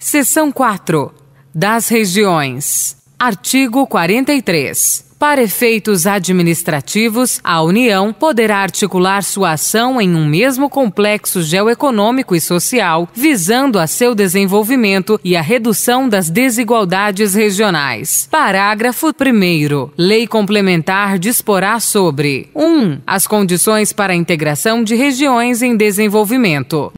Seção 4. Das regiões. Artigo 43. Para efeitos administrativos, a União poderá articular sua ação em um mesmo complexo geoeconômico e social, visando a seu desenvolvimento e a redução das desigualdades regionais. Parágrafo 1. Lei complementar disporá sobre: 1. As condições para a integração de regiões em desenvolvimento.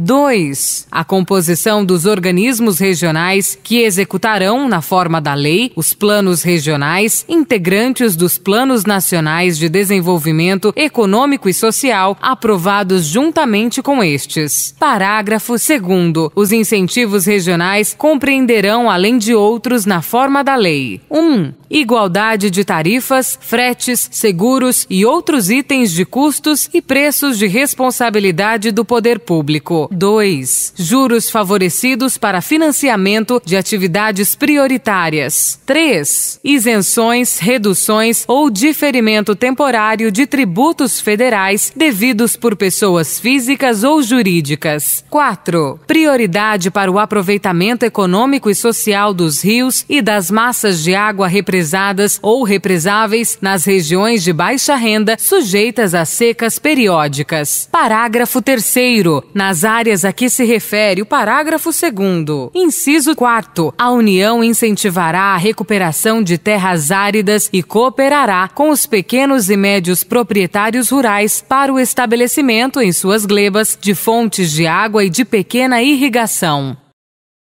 2. A composição dos organismos regionais que executarão, na forma da lei, os planos regionais, integrantes dos planos nacionais de desenvolvimento econômico e social, aprovados juntamente com estes. Parágrafo 2. Os incentivos regionais compreenderão, além de outros, na forma da lei: 1. Um, igualdade de tarifas, fretes, seguros e outros itens de custos e preços de responsabilidade do poder público. 2. Juros favorecidos para financiamento de atividades prioritárias. 3. Isenções, reduções ou diferimento temporário de tributos federais devidos por pessoas físicas ou jurídicas. 4. Prioridade para o aproveitamento econômico e social dos rios e das massas de água represadas ou represáveis nas regiões de baixa renda sujeitas a secas periódicas. Parágrafo 3. Nas áreas a que se refere o parágrafo 2. Inciso 4. A União incentivará a recuperação de terras áridas e cooperará com os pequenos e médios proprietários rurais para o estabelecimento em suas glebas de fontes de água e de pequena irrigação.